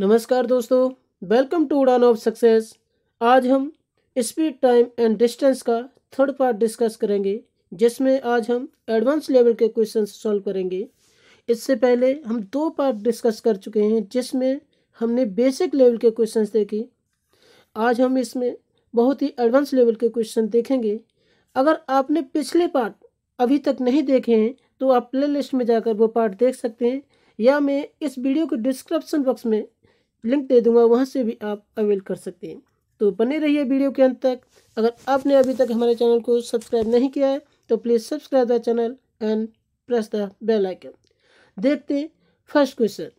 नमस्कार दोस्तों welcome to Udaan of success आज हम स्पीड टाइम एंड डिस्टेंस का थर्ड पार्ट डिस्कस करेंगे जिसमें आज हम एडवांस लेवल के क्वेश्चन सॉल्व करेंगे इससे पहले हम दो पार्ट डिस्कस कर चुके हैं जिसमें हमने बेसिक लेवल के क्वेश्चन देखे आज हम इसमें बहुत ही एडवांस लेवल के क्वेश्चन देखेंगे अगर आपने पिछले पार्ट अभी तक नहीं देखे हैं तो आप प्ले लिस्ट में जाकर वो पार्ट देख सकते हैं या मैं इस वीडियो के डिस्क्रिप्शन बॉक्स में लिंक दे दूंगा वहाँ से भी आप अवेल कर सकते हैं तो बने रहिए वीडियो के अंत तक अगर आपने अभी तक हमारे चैनल को सब्सक्राइब नहीं किया है तो please subscribe the channel and press the bell icon देखते हैं फर्स्ट क्वेश्चन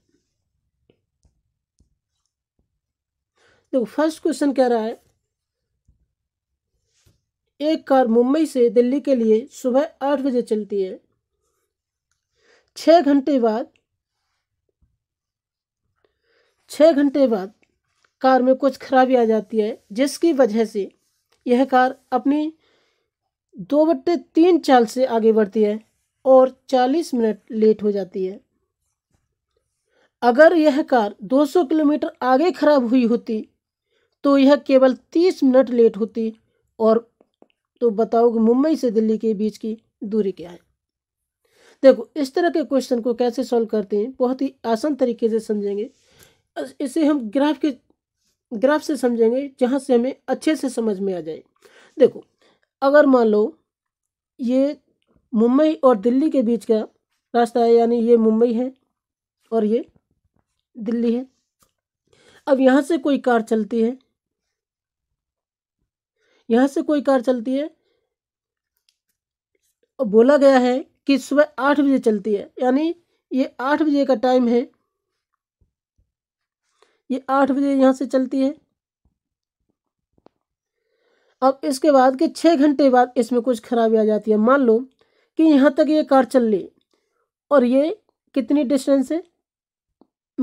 तो फर्स्ट क्वेश्चन कह रहा है एक कार मुंबई से दिल्ली के लिए सुबह आठ बजे चलती है छः घंटे बाद छः घंटे बाद कार में कुछ खराबी आ जाती है जिसकी वजह से यह कार अपनी दो बट्टे तीन चाल से आगे बढ़ती है और चालीस मिनट लेट हो जाती है अगर यह कार 200 किलोमीटर आगे खराब हुई होती तो यह केवल 30 मिनट लेट होती और तो बताओ कि मुंबई से दिल्ली के बीच की दूरी क्या है देखो इस तरह के क्वेश्चन को कैसे सॉल्व करते हैं बहुत ही आसान तरीके से समझेंगे इसे हम ग्राफ के ग्राफ से समझेंगे जहाँ से हमें अच्छे से समझ में आ जाए देखो अगर मान लो ये मुंबई और दिल्ली के बीच का रास्ता है यानी ये मुंबई है और ये दिल्ली है अब यहाँ से कोई कार चलती है यहाँ से कोई कार चलती है और बोला गया है कि सुबह आठ बजे चलती है यानी ये आठ बजे का टाइम है ये आठ बजे यहाँ से चलती है अब इसके बाद के छः घंटे बाद इसमें कुछ खराबी आ जाती है मान लो कि यहाँ तक ये कार चल रही और ये कितनी डिस्टेंस है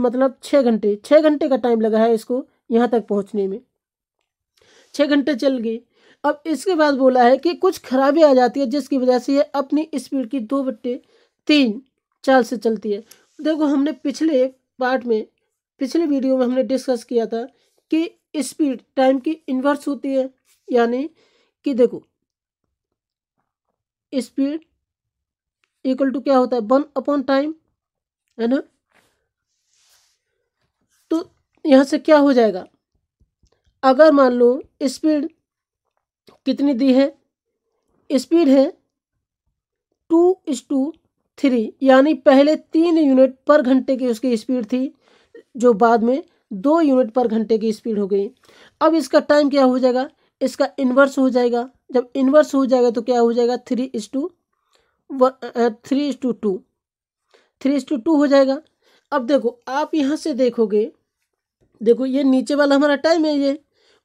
मतलब छः घंटे छः घंटे का टाइम लगा है इसको यहाँ तक पहुँचने में छः घंटे चल गई अब इसके बाद बोला है कि कुछ खराबी आ जाती है जिसकी वजह से ये अपनी स्पीड की दो बट्टे तीन चाल से चलती है देखो हमने पिछले पार्ट में पिछले वीडियो में हमने डिस्कस किया था कि स्पीड टाइम की इन्वर्स होती है यानी कि देखो स्पीड इक्वल टू क्या होता है वन अपॉन टाइम है ना तो यहाँ से क्या हो जाएगा अगर मान लो स्पीड कितनी दी है स्पीड है टू इस टू थ्री यानी पहले तीन यूनिट पर घंटे की उसकी स्पीड थी जो बाद में दो यूनिट पर घंटे की स्पीड हो गई अब इसका टाइम क्या हो जाएगा इसका इन्वर्स हो जाएगा जब इन्वर्स हो जाएगा तो क्या हो जाएगा three is to three is to two three is to two हो जाएगा अब देखो आप यहाँ से देखोगे देखो ये नीचे वाला हमारा टाइम है ये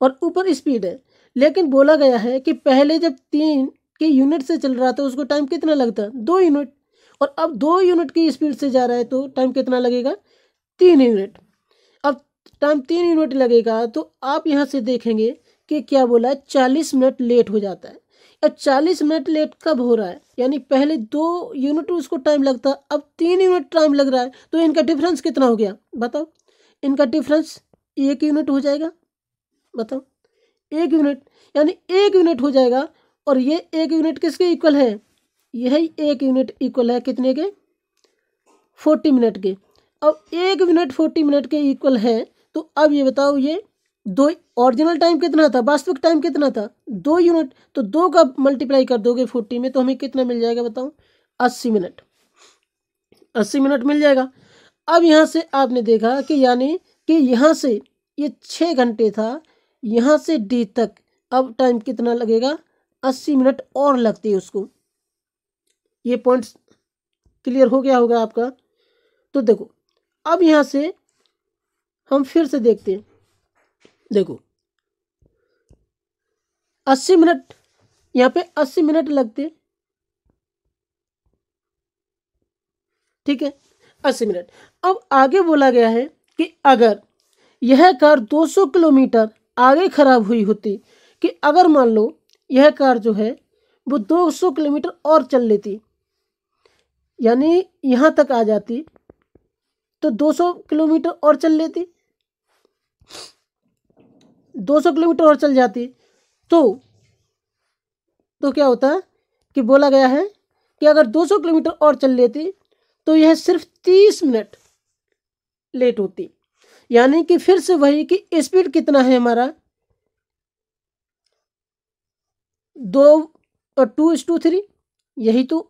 और ऊपर स्पीड है लेकिन बोला गया है कि पहले जब तीन के यूनिट से चल रहा था उसको टाइम कितना लगता दो यूनिट और अब दो यूनिट की स्पीड से जा रहा है तो टाइम कितना लगेगा तीन यूनिट टाइम तीन यूनिट लगेगा तो आप यहाँ से देखेंगे कि क्या बोला है चालीस मिनट लेट हो जाता है या चालीस मिनट लेट कब हो रहा है यानी पहले दो यूनिट उसको टाइम लगता है अब तीन यूनिट टाइम लग रहा है तो इनका डिफरेंस कितना हो गया बताओ इनका डिफरेंस एक यूनिट हो जाएगा बताओ एक यूनिट यानी एक यूनिट हो जाएगा और ये एक यूनिट किसके इक्वल है यही एक यूनिट इक्वल है कितने के फोर्टी मिनट के अब एक यूनिट फोर्टी मिनट के इक्वल है तो अब ये बताओ ये दो ओरिजिनल टाइम कितना था वास्तविक टाइम कितना था दो यूनिट तो दो का मल्टीप्लाई कर दोगे फोर्टी में तो हमें कितना मिल जाएगा बताओ अस्सी मिनट अस्सी मिनट मिल जाएगा अब यहाँ से आपने देखा कि यानी कि यहाँ से ये छः घंटे था यहाँ से डी तक अब टाइम कितना लगेगा अस्सी मिनट और लगते हैं उसको ये पॉइंट्स क्लियर हो गया होगा आपका तो देखो अब यहाँ से हम फिर से देखते हैं देखो अस्सी मिनट यहाँ पे अस्सी मिनट लगते ठीक है अस्सी मिनट अब आगे बोला गया है कि अगर यह कार 200 किलोमीटर आगे खराब हुई होती कि अगर मान लो यह कार जो है वो 200 किलोमीटर और चल लेती यानी यहाँ तक आ जाती तो 200 किलोमीटर और चल लेती 200 किलोमीटर और चल जाती तो तो क्या होता कि बोला गया है कि अगर 200 किलोमीटर और चल लेती तो यह सिर्फ 30 मिनट लेट होती यानी कि फिर से वही कि स्पीड कितना है हमारा दो और टू इस टू थ्री यही तो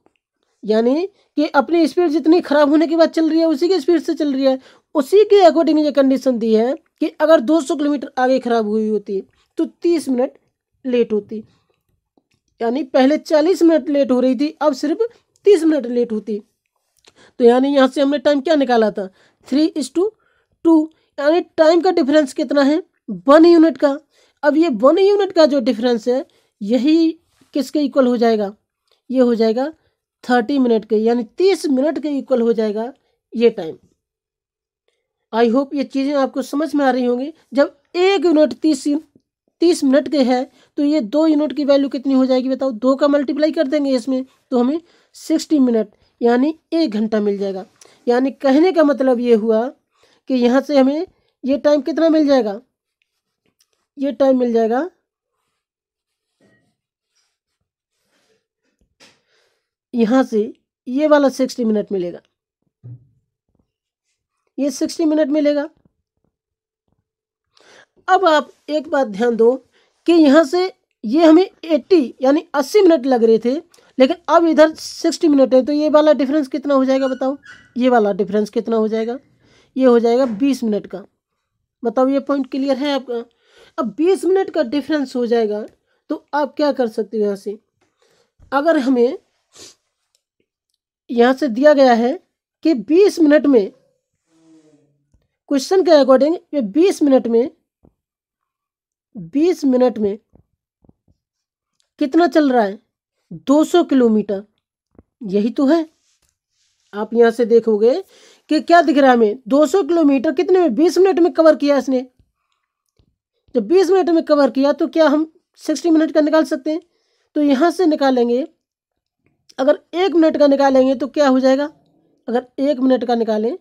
यानी कि अपनी स्पीड जितनी खराब होने के बाद चल रही है उसी की स्पीड से चल रही है उसी के अकॉर्डिंग ये कंडीशन दी है कि अगर 200 किलोमीटर आगे ख़राब हुई होती तो 30 मिनट लेट होती यानी पहले 40 मिनट लेट हो रही थी अब सिर्फ 30 मिनट लेट होती तो यानी यहाँ से हमने टाइम क्या निकाला था थ्री इज टू टू यानी टाइम का डिफरेंस कितना है वन यूनिट का अब ये वन यूनिट का जो डिफरेंस है यही किसके इक्वल हो जाएगा ये हो जाएगा थर्टी मिनट के यानी तीस मिनट के इक्वल हो जाएगा ये टाइम आई होप ये चीज़ें आपको समझ में आ रही होंगी जब एक यूनिट तीस तीस मिनट के है तो ये दो यूनिट की वैल्यू कितनी हो जाएगी बताओ दो का मल्टीप्लाई कर देंगे इसमें तो हमें सिक्सटी मिनट यानी एक घंटा मिल जाएगा यानी कहने का मतलब ये हुआ कि यहाँ से हमें ये टाइम कितना मिल जाएगा ये टाइम मिल जाएगा यहाँ से ये वाला सिक्सटी मिनट मिलेगा ये सिक्सटी मिनट मिलेगा अब आप एक बात ध्यान दो कि यहाँ से ये हमें एट्टी यानी अस्सी मिनट लग रहे थे लेकिन अब इधर सिक्सटी मिनट है तो ये वाला डिफरेंस कितना हो जाएगा बताओ ये वाला डिफरेंस कितना हो जाएगा ये हो जाएगा बीस मिनट का बताओ ये पॉइंट क्लियर है आपका अब बीस मिनट का डिफरेंस हो जाएगा तो आप क्या कर सकते हो यहाँ से अगर हमें यहाँ से दिया गया है कि बीस मिनट में क्वेश्चन के अकॉर्डिंग ये बीस मिनट में बीस मिनट में कितना चल रहा है दो सौ किलोमीटर यही तो है आप यहां से देखोगे कि क्या दिख रहा है हमें दो सौ किलोमीटर कितने में बीस मिनट में कवर किया इसने जब बीस मिनट में कवर किया तो क्या हम सिक्सटी मिनट का निकाल सकते हैं तो यहां से निकालेंगे अगर एक मिनट का निकालेंगे तो क्या हो जाएगा अगर एक मिनट का निकालें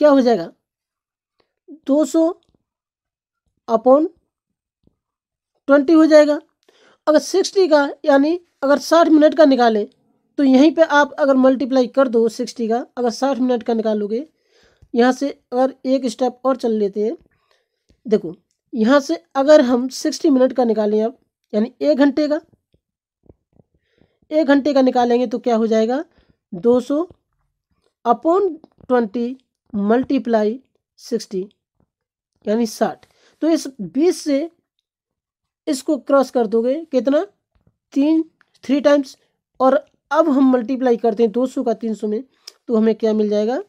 क्या हो जाएगा 200 अपॉन ट्वेंटी हो जाएगा अगर सिक्सटी का यानी अगर साठ मिनट का निकालें तो यहीं पे आप अगर मल्टीप्लाई कर दो सिक्सटी का अगर साठ मिनट का निकालोगे यहाँ से अगर एक स्टेप और चल लेते हैं देखो यहाँ से अगर हम सिक्सटी मिनट का निकालें आप यानी एक घंटे का एक घंटे का निकालेंगे तो क्या हो जाएगा दो सौ अपॉन ट्वेंटी मल्टीप्लाई सिक्सटी यानी साठ तो इस बीस से इसको क्रॉस कर दोगे कितना तीन थ्री टाइम्स और अब हम मल्टीप्लाई करते हैं दो सौ का तीन सौ में तो हमें क्या मिल जाएगा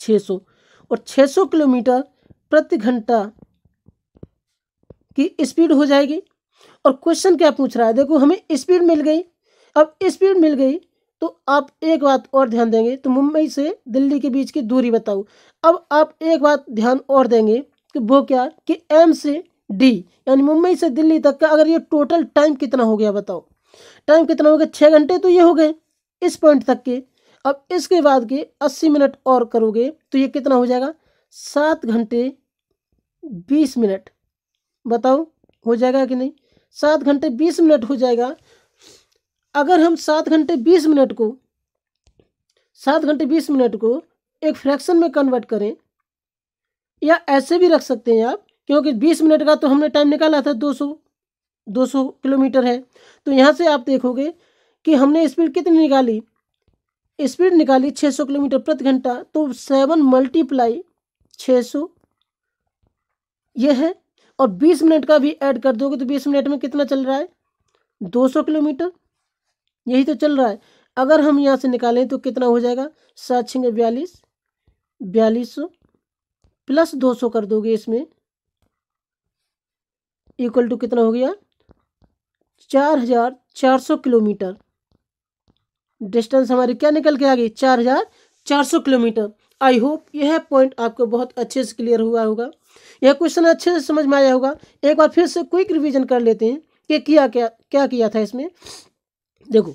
छः सौ और छः सौ किलोमीटर प्रति घंटा की स्पीड हो जाएगी और क्वेश्चन क्या पूछ रहा है देखो हमें स्पीड मिल गई अब स्पीड मिल गई तो आप एक बात और ध्यान देंगे तो मुंबई से दिल्ली के बीच की दूरी बताओ अब आप एक बात ध्यान और देंगे कि वो क्या कि एम से डी यानी मुंबई से दिल्ली तक का अगर ये टोटल टाइम कितना हो गया बताओ टाइम कितना हो गया छः घंटे तो ये हो गए इस पॉइंट तक के अब इसके बाद के अस्सी मिनट और करोगे तो ये कितना हो जाएगा सात घंटे बीस मिनट बताओ हो जाएगा कि नहीं सात घंटे बीस मिनट हो जाएगा अगर हम सात घंटे बीस मिनट को सात घंटे बीस मिनट को एक फ्रैक्शन में कन्वर्ट करें या ऐसे भी रख सकते हैं आप क्योंकि बीस मिनट का तो हमने टाइम निकाला था दो सौ दो सौ किलोमीटर है तो यहाँ से आप देखोगे कि हमने स्पीड कितनी निकाली स्पीड निकाली छः सौ किलोमीटर प्रति घंटा तो सेवन मल्टीप्लाई छः सौ यह है और बीस मिनट का भी ऐड कर दोगे तो बीस मिनट में कितना चल रहा है दो सौ किलोमीटर यही तो चल रहा है अगर हम यहाँ से निकालें तो कितना हो जाएगा सात छिंगे बयालीस बयालीस सौ प्लस दो सौ कर दोगे इसमें इक्वल टू कितना हो गया चार हजार चार सौ किलोमीटर डिस्टेंस हमारी क्या निकल के आ गई चार हजार चार सौ किलोमीटर आई होप यह पॉइंट आपको बहुत अच्छे से क्लियर हुआ होगा यह क्वेश्चन अच्छे से समझ में आया होगा एक बार फिर से क्विक रिवीजन कर लेते हैं कि किया क्या क्या किया था इसमें देखो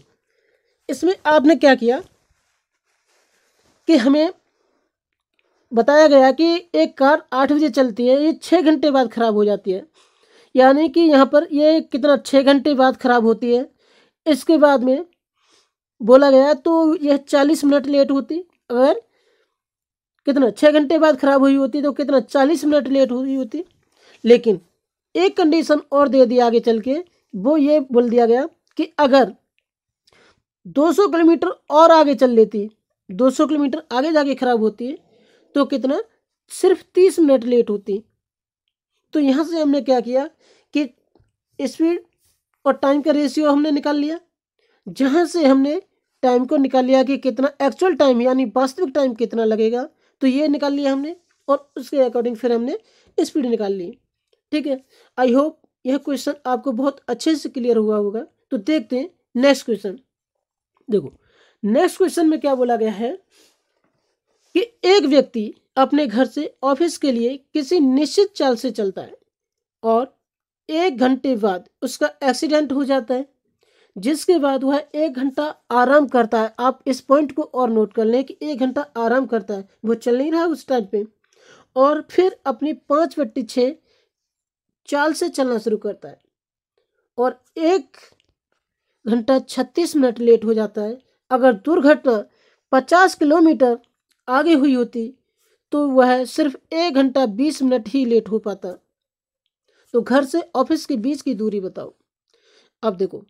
इसमें आपने क्या किया कि हमें बताया गया कि एक कार आठ बजे चलती है ये छः घंटे बाद ख़राब हो जाती है यानी कि यहाँ पर ये कितना छः घंटे बाद ख़राब होती है इसके बाद में बोला गया तो यह चालीस मिनट लेट होती अगर कितना छः घंटे बाद ख़राब हुई होती तो कितना चालीस मिनट लेट हुई होती लेकिन एक कंडीशन और दे दिया आगे चल के वो ये बोल दिया गया कि अगर 200 किलोमीटर और आगे चल लेती 200 किलोमीटर आगे जाके ख़राब होती है तो कितना सिर्फ 30 मिनट लेट होती तो यहाँ से हमने क्या किया कि स्पीड और टाइम का रेशियो हमने निकाल लिया जहाँ से हमने टाइम को निकाल लिया कि कितना एक्चुअल टाइम यानी वास्तविक टाइम कितना लगेगा तो ये निकाल लिया हमने और उसके अकॉर्डिंग फिर हमने स्पीड निकाल ली ठीक है आई होप यह क्वेश्चन आपको बहुत अच्छे से क्लियर हुआ होगा तो देखते हैं नेक्स्ट क्वेश्चन देखो नेक्स्ट क्वेश्चन में क्या बोला गया है कि एक व्यक्ति अपने घर से ऑफिस के लिए किसी निश्चित चाल से चलता है और एक घंटे बाद उसका एक्सीडेंट हो जाता है जिसके बाद वह एक घंटा आराम करता है आप इस पॉइंट को और नोट कर लें कि एक घंटा आराम करता है वो चल नहीं रहा उस टाइम पे और फिर अपनी पाँच बट्टी छः चाल से चलना शुरू करता है और एक घंटा छत्तीस मिनट लेट हो जाता है अगर दुर्घटना पचास किलोमीटर आगे हुई होती तो वह सिर्फ एक घंटा बीस मिनट ही लेट हो पाता तो घर से ऑफिस के बीच की दूरी बताओ अब देखो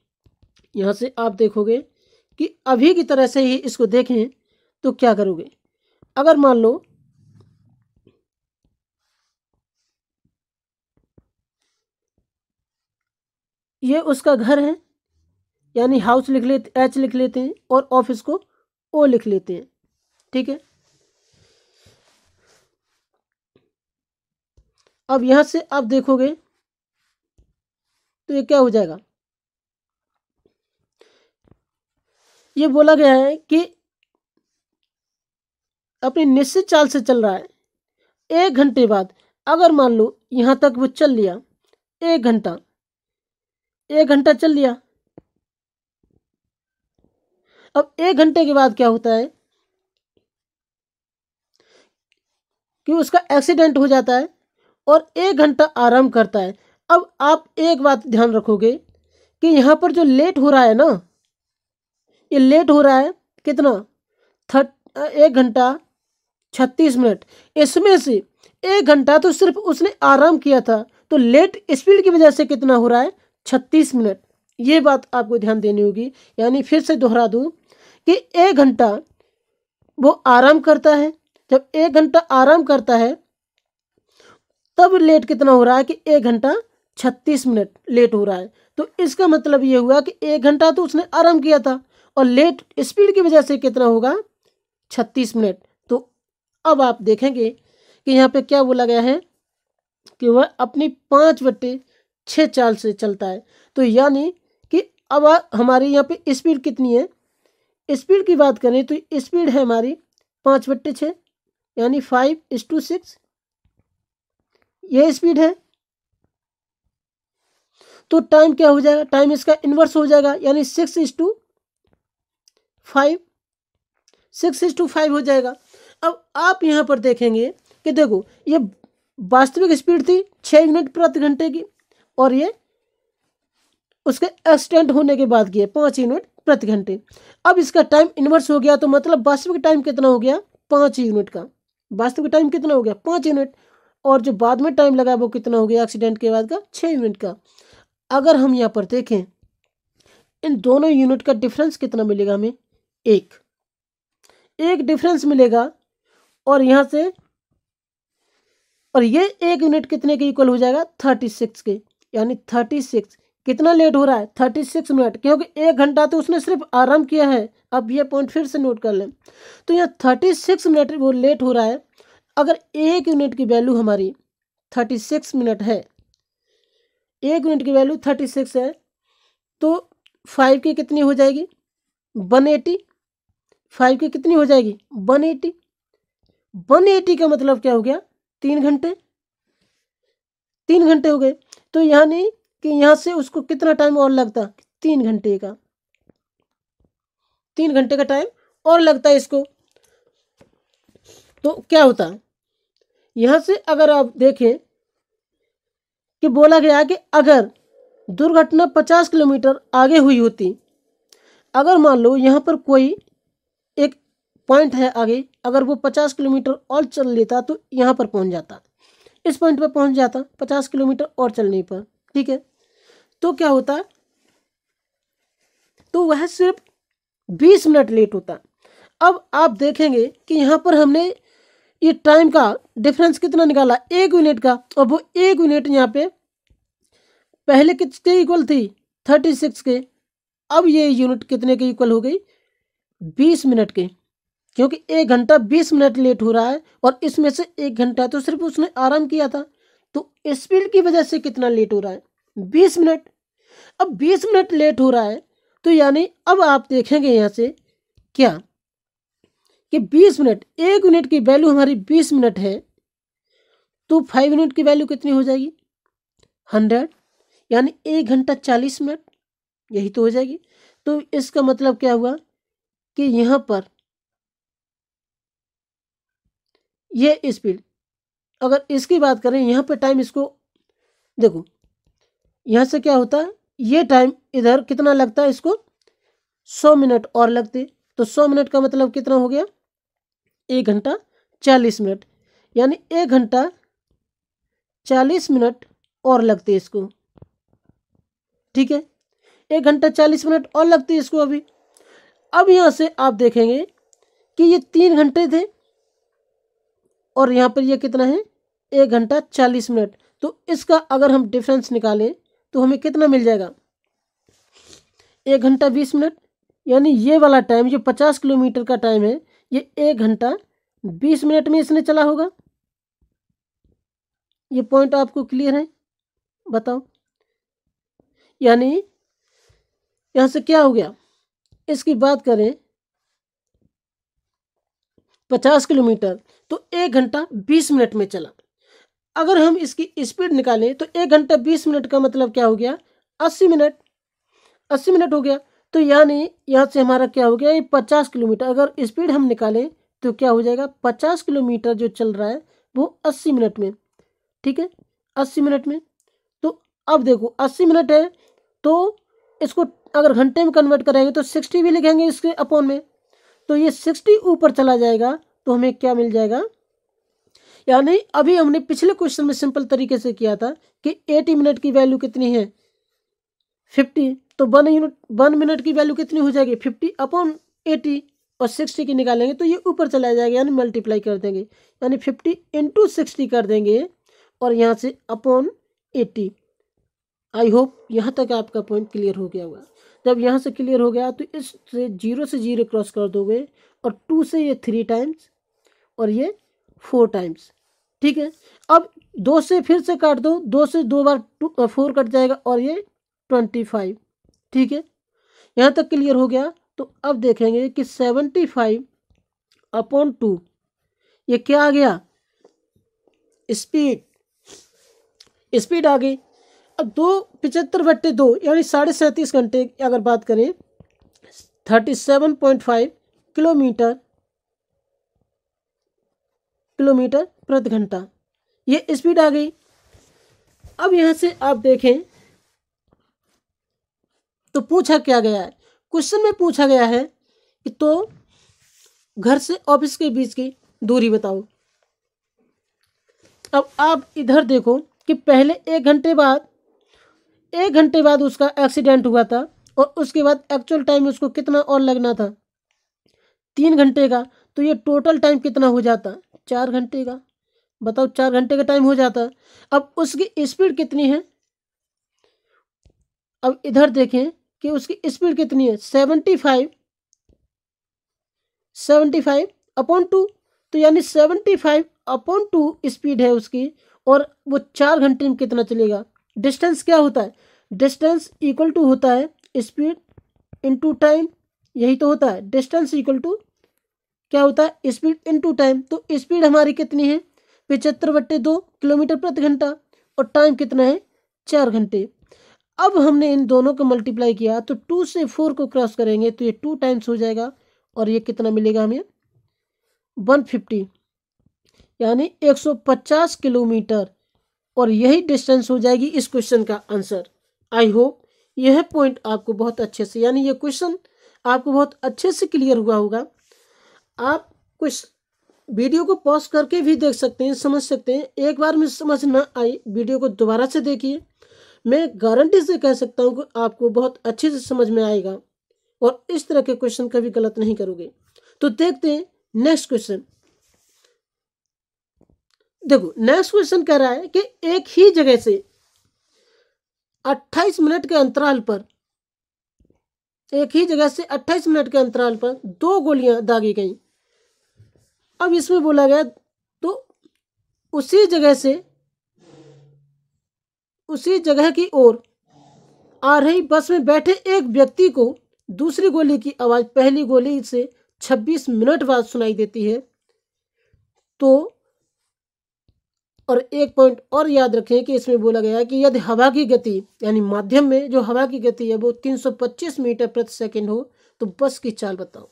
यहाँ से आप देखोगे कि अभी की तरह से ही इसको देखें तो क्या करोगे अगर मान लो ये उसका घर है यानी हाउस लिख लेते एच लिख लेते हैं और ऑफिस को ओ लिख लेते हैं ठीक है अब यहां से आप देखोगे तो ये क्या हो जाएगा ये बोला गया है कि अपनी निश्चित चाल से चल रहा है एक घंटे बाद अगर मान लो यहां तक वो चल लिया एक घंटा एक घंटा चल लिया अब एक घंटे के बाद क्या होता है कि उसका एक्सीडेंट हो जाता है और एक घंटा आराम करता है अब आप एक बात ध्यान रखोगे कि यहाँ पर जो लेट हो रहा है ना ये लेट हो रहा है कितना थर्ट एक घंटा छत्तीस मिनट इसमें से एक घंटा तो सिर्फ उसने आराम किया था तो लेट स्पीड की वजह से कितना हो रहा है छत्तीस मिनट ये बात आपको ध्यान देनी होगी यानी फिर से दोहरा दूँ कि एक घंटा वो आराम करता है जब एक घंटा आराम करता है तब लेट कितना हो रहा है कि एक घंटा छत्तीस मिनट लेट हो रहा है तो इसका मतलब ये हुआ कि एक घंटा तो उसने आराम किया था और लेट स्पीड की वजह से कितना होगा छत्तीस मिनट तो अब आप देखेंगे कि यहाँ पे क्या बोला गया है कि वह अपनी पाँच बट्टे छः चाल से चलता है तो यानी कि अब हमारी यहाँ पे स्पीड कितनी है स्पीड की बात करें तो स्पीड है हमारी पाँच बट्टे छः यानी फाइव इस टू सिक्स ये स्पीड है तो टाइम क्या हो जाएगा टाइम इसका इन्वर्स हो जाएगा यानी six is to five six is to five हो जाएगा अब आप यहाँ पर देखेंगे कि देखो ये वास्तविक स्पीड थी छः यूनिट प्रति घंटे की और ये उसके एक्सटेंड होने के बाद की है पाँच यूनिट प्रति घंटे अब इसका टाइम इन्वर्स हो गया तो मतलब वास्तविक टाइम कितना हो गया पाँच यूनिट का वास्तविक टाइम कितना हो गया पाँच यूनिट और जो बाद में टाइम लगा वो कितना हो गया एक्सीडेंट के बाद का छः यूनिट का अगर हम यहाँ पर देखें इन दोनों यूनिट का डिफरेंस कितना मिलेगा हमें एक एक डिफरेंस मिलेगा और यहाँ से और ये एक यूनिट कितने के इक्वल हो जाएगा थर्टी सिक्स के यानी थर्टी सिक्स कितना लेट हो रहा है थर्टी सिक्स मिनट क्योंकि एक घंटा तो उसने सिर्फ आराम किया है अब ये पॉइंट फिर से नोट कर लें तो यहाँ थर्टी सिक्स मिनट वो लेट हो रहा है अगर एक यूनिट की वैल्यू हमारी थर्टी सिक्स मिनट है एक यूनिट की वैल्यू थर्टी सिक्स है तो फाइव की कितनी हो जाएगी वन एटी फाइव की कितनी हो जाएगी वन एटी वन एटी का मतलब क्या हो गया तीन घंटे तीन घंटे हो गए तो यानी कि यहाँ से उसको कितना टाइम और लगता तीन घंटे का तीन घंटे का टाइम और लगता है इसको तो क्या होता यहाँ से अगर आप देखें कि बोला गया कि अगर दुर्घटना पचास किलोमीटर आगे हुई होती अगर मान लो यहाँ पर कोई एक पॉइंट है आगे अगर वो पचास किलोमीटर और चल लेता तो यहाँ पर पहुँच जाता इस पॉइंट पर पहुँच जाता पचास किलोमीटर और चलने पर ठीक है तो क्या होता तो वह सिर्फ बीस मिनट लेट होता अब आप देखेंगे कि यहाँ पर हमने ये टाइम का डिफरेंस कितना निकाला एक यूनिट का और वो एक यूनिट यहाँ पे पहले किसके इक्वल थी थर्टी सिक्स के अब ये यूनिट कितने के इक्वल हो गई बीस मिनट के क्योंकि एक घंटा बीस मिनट लेट हो रहा है और इसमें से एक घंटा तो सिर्फ उसने आराम किया था तो स्पीड की वजह से कितना लेट हो रहा है बीस मिनट अब बीस मिनट लेट हो रहा है तो यानी अब आप देखेंगे यहाँ से क्या कि बीस मिनट एक मिनट की वैल्यू हमारी बीस मिनट है तो फाइव मिनट की वैल्यू कितनी हो जाएगी हंड्रेड यानी एक घंटा चालीस मिनट यही तो हो जाएगी तो इसका मतलब क्या हुआ कि यहाँ पर ये स्पीड अगर इसकी बात करें यहाँ पे टाइम इसको देखो यहाँ से क्या होता है ये टाइम इधर कितना लगता है इसको सौ मिनट और लगते तो सौ मिनट का मतलब कितना हो गया एक घंटा चालीस मिनट यानी एक घंटा चालीस मिनट और लगते इसको ठीक है एक घंटा चालीस मिनट और लगते इसको अभी अब यहाँ से आप देखेंगे कि ये तीन घंटे थे और यहाँ पर ये कितना है एक घंटा चालीस मिनट तो इसका अगर हम डिफरेंस निकालें तो हमें कितना मिल जाएगा एक घंटा बीस मिनट यानी ये वाला टाइम जो पचास किलोमीटर का टाइम है ये एक घंटा बीस मिनट में इसने चला होगा ये पॉइंट आपको क्लियर है बताओ यानी यहाँ से क्या हो गया इसकी बात करें पचास किलोमीटर तो एक घंटा बीस मिनट में चला अगर हम इसकी स्पीड निकालें तो एक घंटा बीस मिनट का मतलब क्या हो गया अस्सी मिनट अस्सी मिनट हो गया तो यानी यहाँ से हमारा क्या हो गया ये पचास किलोमीटर अगर स्पीड हम निकालें तो क्या हो जाएगा पचास किलोमीटर जो चल रहा है वो अस्सी मिनट में ठीक है अस्सी मिनट में तो अब देखो अस्सी मिनट है तो इसको अगर घंटे में कन्वर्ट करेंगे तो सिक्सटी भी लिखेंगे इसके अपॉन में तो ये सिक्सटी ऊपर चला जाएगा तो हमें क्या मिल जाएगा यानी अभी हमने पिछले क्वेश्चन में सिंपल तरीके से किया था कि एटी मिनट की वैल्यू कितनी है फिफ्टी तो वन यूनिट वन मिनट की वैल्यू कितनी हो जाएगी फिफ्टी अपॉन एटी और सिक्सटी की निकालेंगे तो ये ऊपर चला जाएगा यानी मल्टीप्लाई कर देंगे यानी फिफ्टी इंटू सिक्सटी कर देंगे और यहाँ से अपॉन एटी आई होप यहाँ तक आपका पॉइंट क्लियर हो गया होगा जब यहाँ से क्लियर हो गया तो इससे जीरो से जीरो क्रॉस कर दोगे और टू से ये थ्री टाइम्स और ये फोर टाइम्स ठीक है अब दो से फिर से काट दो दो से दो बार फोर कट जाएगा और ये ट्वेंटी फाइव ठीक है यहाँ तक क्लियर हो गया तो अब देखेंगे कि सेवेंटी फाइव अपॉन टू ये क्या आ गया स्पीड स्पीड आ गई अब दो पिचहत्तर बट्टे दो यानी साढ़े सैंतीस घंटे अगर बात करें thirty seven point five kilometre kilometre प्रति घंटा ये स्पीड आ गई अब यहाँ से आप देखें तो पूछा क्या गया है क्वेश्चन में पूछा गया है कि तो घर से ऑफिस के बीच की दूरी बताओ अब आप इधर देखो कि पहले एक घंटे बाद एक घंटे बाद उसका एक्सीडेंट हुआ था और उसके बाद एक्चुअल टाइम उसको कितना और लगना था तीन घंटे का तो ये टोटल टाइम कितना हो जाता चार घंटे का बताओ चार घंटे का टाइम हो जाता है अब उसकी स्पीड कितनी है अब इधर देखें कि उसकी स्पीड कितनी है seventy five seventy five upon two तो यानी seventy five upon two speed है उसकी और वो चार घंटे में कितना चलेगा डिस्टेंस क्या होता है डिस्टेंस इक्वल टू होता है स्पीड इनटू टाइम यही तो होता है डिस्टेंस इक्वल टू क्या होता है स्पीड इनटू टाइम तो स्पीड हमारी कितनी है पिचहत्तर बट्टे दो किलोमीटर प्रति घंटा और टाइम कितना है चार घंटे अब हमने इन दोनों को मल्टीप्लाई किया तो टू से फोर को क्रॉस करेंगे तो ये टू टाइम्स हो जाएगा और ये कितना मिलेगा हमें वन फिफ्टी यानी एक सौ पचास किलोमीटर और यही डिस्टेंस हो जाएगी इस क्वेश्चन का आंसर आई होप यह पॉइंट आपको बहुत अच्छे से यानी यह क्वेश्चन आपको बहुत अच्छे से क्लियर हुआ होगा आप कुछ वीडियो को पॉज करके भी देख सकते हैं समझ सकते हैं एक बार में समझ ना आई वीडियो को दोबारा से देखिए मैं गारंटी से कह सकता हूँ कि आपको बहुत अच्छे से समझ में आएगा और इस तरह के क्वेश्चन कभी गलत नहीं करोगे तो देखते हैं नेक्स्ट क्वेश्चन देखो नेक्स्ट क्वेश्चन कह रहा है कि एक ही जगह से 28 मिनट के अंतराल पर एक ही जगह से 28 मिनट के अंतराल पर दो गोलियां दागी गईं अब इसमें बोला गया तो उसी जगह से उसी जगह की ओर आ रही बस में बैठे एक व्यक्ति को दूसरी गोली की आवाज़ पहली गोली से 26 मिनट बाद सुनाई देती है तो और एक पॉइंट और याद रखें कि इसमें बोला गया है कि यदि हवा की गति यानी माध्यम में जो हवा की गति है वो 325 मीटर प्रति सेकंड हो तो बस की चाल बताओ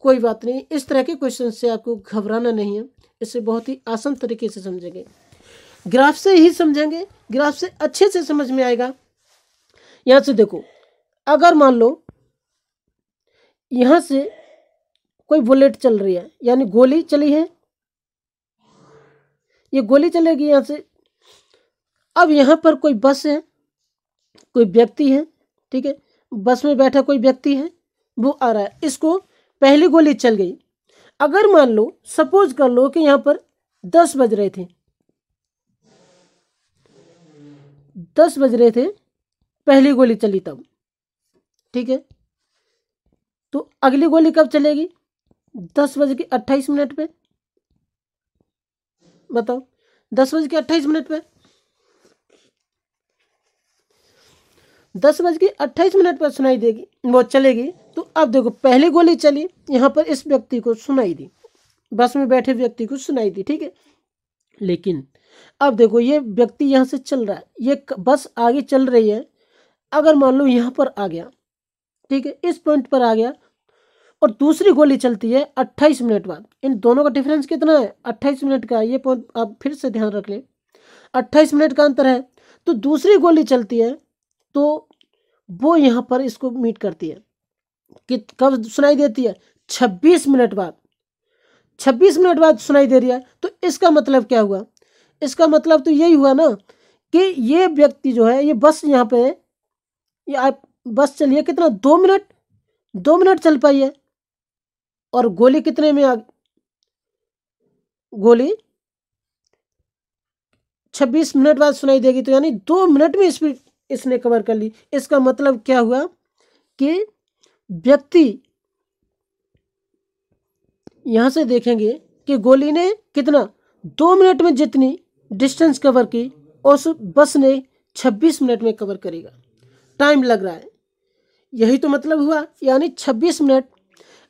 कोई बात नहीं इस तरह के क्वेश्चन से आपको घबराना नहीं है इसे बहुत ही आसान तरीके से समझेंगे ग्राफ से ही समझेंगे ग्राफ से अच्छे से समझ में आएगा यहाँ से देखो अगर मान लो यहाँ से कोई बुलेट चल रही है यानी गोली चली है ये गोली चलेगी यहाँ से अब यहाँ पर कोई बस है कोई व्यक्ति है ठीक है बस में बैठा कोई व्यक्ति है वो आ रहा है इसको पहली गोली चल गई अगर मान लो सपोज कर लो कि यहां पर दस बज रहे थे दस बज रहे थे पहली गोली चली तब ठीक है तो अगली गोली कब चलेगी दस बज के अट्ठाईस मिनट पे बताओ दस बज के अट्ठाईस मिनट पे दस बज के अट्ठाईस मिनट पर सुनाई देगी वो चलेगी तो अब देखो पहली गोली चली यहाँ पर इस व्यक्ति को सुनाई दी बस में बैठे व्यक्ति को सुनाई दी ठीक है लेकिन अब देखो ये व्यक्ति यहाँ से चल रहा है ये बस आगे चल रही है अगर मान लो यहाँ पर आ गया ठीक है इस पॉइंट पर आ गया और दूसरी गोली चलती है अट्ठाईस मिनट बाद इन दोनों का डिफरेंस कितना है अट्ठाईस मिनट का ये पॉइंट आप फिर से ध्यान रख लें अट्ठाईस मिनट का अंतर है तो दूसरी गोली चलती है तो वो यहाँ पर इसको मीट करती है कब सुनाई देती है छब्बीस मिनट बाद छब्बीस मिनट बाद सुनाई दे रही है तो इसका मतलब क्या हुआ इसका मतलब तो यही हुआ ना कि ये व्यक्ति जो है ये बस यहाँ पे ये आप बस चलिए कितना दो मिनट दो मिनट चल पाई है और गोली कितने में आ गोली छब्बीस मिनट बाद सुनाई देगी तो यानी दो मिनट में स्पीड इसने कवर कर ली इसका मतलब क्या हुआ कि व्यक्ति यहां से देखेंगे कि गोली ने कितना दो मिनट में जितनी डिस्टेंस कवर की उस बस ने 26 मिनट में कवर करेगा टाइम लग रहा है यही तो मतलब हुआ यानी 26 मिनट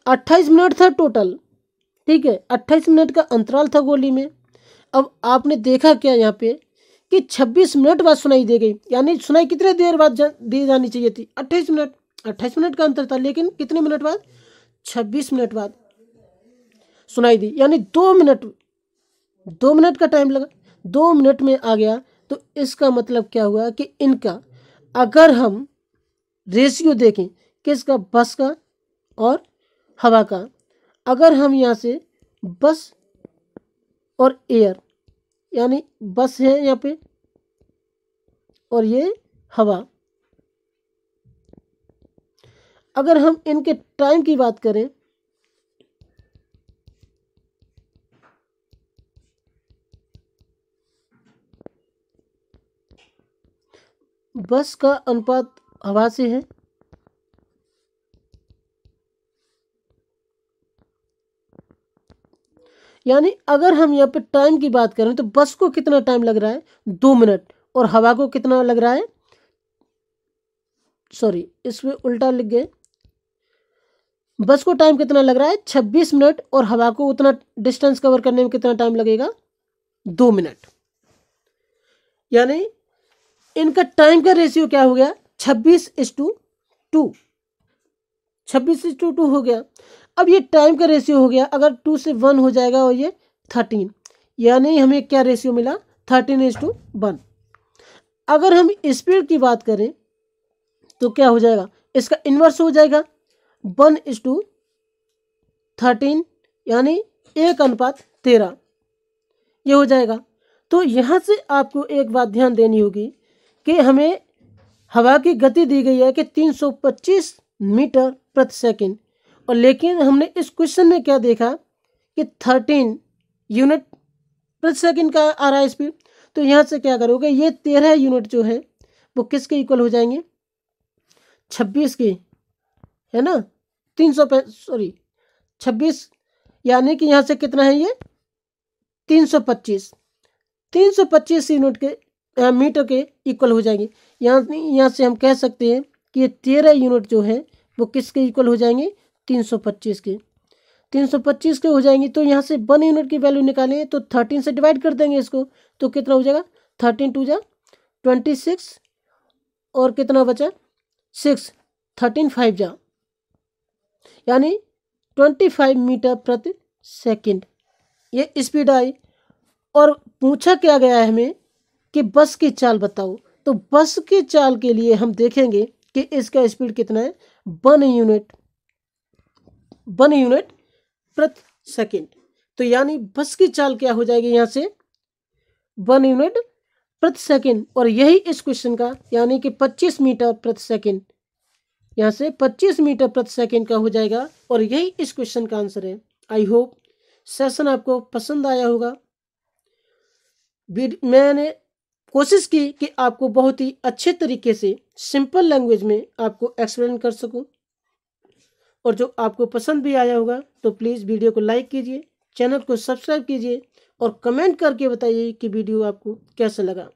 28 मिनट था टोटल ठीक है 28 मिनट का अंतराल था गोली में अब आपने देखा क्या यहाँ पे कि 26 मिनट बाद सुनाई दे गई यानी सुनाई कितने देर बाद जा, दी जानी चाहिए थी 28 मिनट अट्ठाईस मिनट का अंतर था लेकिन कितने मिनट बाद छब्बीस मिनट बाद सुनाई दी यानी दो मिनट दो मिनट का टाइम लगा दो मिनट में आ गया तो इसका मतलब क्या हुआ कि इनका अगर हम रेशियो देखें किसका बस का और हवा का अगर हम यहाँ से बस और एयर यानी बस है यहाँ पे और ये हवा अगर हम इनके टाइम की बात करें बस का अनुपात हवा से है यानी अगर हम यहाँ पे टाइम की बात करें तो बस को कितना टाइम लग रहा है दो मिनट और हवा को कितना लग रहा है सॉरी इसमें उल्टा लिख गए बस को टाइम कितना लग रहा है छब्बीस मिनट और हवा को उतना डिस्टेंस कवर करने में कितना टाइम लगेगा दो मिनट यानी इनका टाइम का रेशियो क्या हो गया छब्बीस इज टू टू छब्बीस इज टू टू हो गया अब ये टाइम का रेशियो हो गया अगर टू से वन हो जाएगा और ये थर्टीन यानी हमें क्या रेशियो मिला थर्टीन इज टू वन अगर हम स्पीड की बात करें तो क्या हो जाएगा इसका इन्वर्स हो जाएगा वन इज टू थर्टीन यानी एक अनुपात तेरह ये हो जाएगा तो यहाँ से आपको एक बात ध्यान देनी होगी कि हमें हवा की गति दी गई है कि 325 मीटर प्रति सेकंड और लेकिन हमने इस क्वेश्चन में क्या देखा कि 13 यूनिट प्रति सेकंड का आ रहा है स्पीड तो यहाँ से क्या करोगे ये तेरह यूनिट जो है वो किसके इक्वल हो जाएंगे छब्बीस के है ना तीन सौ सॉरी छब्बीस यानी कि यहाँ से कितना है ये तीन सौ पच्चीस तीन सौ पच्चीस यूनिट के मीटर के इक्वल हो जाएंगे यहाँ यहाँ से हम कह सकते हैं कि ये तेरह यूनिट जो है वो किसके इक्वल हो जाएंगे तीन सौ पच्चीस के तीन सौ पच्चीस के हो जाएंगे तो यहाँ से वन यूनिट की वैल्यू निकालें तो थर्टीन से डिवाइड कर देंगे इसको तो कितना हो जाएगा थर्टीन टू जा ट्वेंटी सिक्स और कितना बचा सिक्स थर्टीन फाइव जा यानी 25 मीटर प्रति सेकंड ये स्पीड आई और पूछा क्या गया है हमें कि बस की चाल बताओ तो बस की चाल के लिए हम देखेंगे कि इसका स्पीड कितना है वन यूनिट वन यूनिट प्रति सेकंड तो यानी बस की चाल क्या हो जाएगी यहाँ से वन यूनिट प्रति सेकंड और यही इस क्वेश्चन का यानी कि 25 मीटर प्रति सेकंड यहाँ से 25 मीटर प्रति सेकेंड का हो जाएगा और यही इस क्वेश्चन का आंसर है आई होप सेशन आपको पसंद आया होगा मैंने कोशिश की कि आपको बहुत ही अच्छे तरीके से सिंपल लैंग्वेज में आपको एक्सप्लेन कर सकूं और जो आपको पसंद भी आया होगा तो प्लीज़ वीडियो को लाइक कीजिए चैनल को सब्सक्राइब कीजिए और कमेंट करके बताइए कि वीडियो आपको कैसा लगा